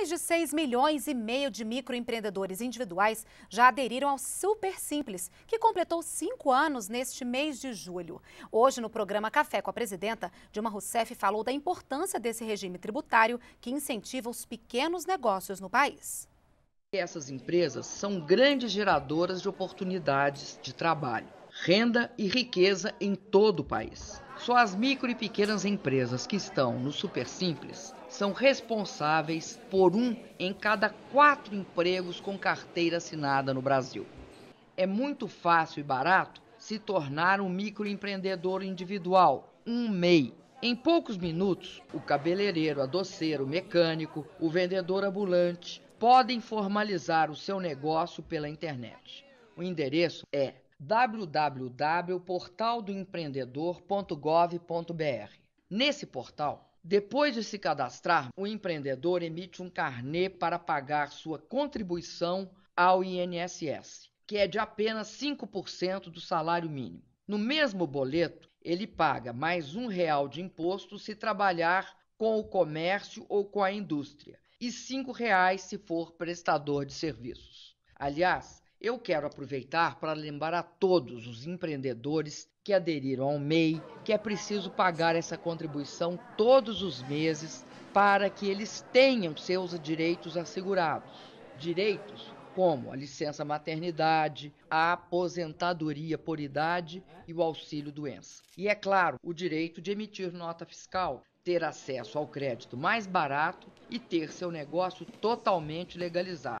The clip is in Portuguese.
Mais de 6 milhões e meio de microempreendedores individuais já aderiram ao Super Simples, que completou cinco anos neste mês de julho. Hoje, no programa Café com a Presidenta, Dilma Rousseff falou da importância desse regime tributário que incentiva os pequenos negócios no país. Essas empresas são grandes geradoras de oportunidades de trabalho, renda e riqueza em todo o país. Só as micro e pequenas empresas que estão no Super Simples são responsáveis por um em cada quatro empregos com carteira assinada no Brasil. É muito fácil e barato se tornar um microempreendedor individual, um MEI. Em poucos minutos, o cabeleireiro, a doceiro, o mecânico, o vendedor ambulante podem formalizar o seu negócio pela internet. O endereço é www.portaldoempreendedor.gov.br. Nesse portal, depois de se cadastrar, o empreendedor emite um carnê para pagar sua contribuição ao INSS, que é de apenas 5% do salário mínimo. No mesmo boleto, ele paga mais um real de imposto se trabalhar com o comércio ou com a indústria e R$ reais se for prestador de serviços. Aliás, eu quero aproveitar para lembrar a todos os empreendedores que aderiram ao MEI que é preciso pagar essa contribuição todos os meses para que eles tenham seus direitos assegurados. Direitos como a licença maternidade, a aposentadoria por idade e o auxílio doença. E é claro, o direito de emitir nota fiscal, ter acesso ao crédito mais barato e ter seu negócio totalmente legalizado.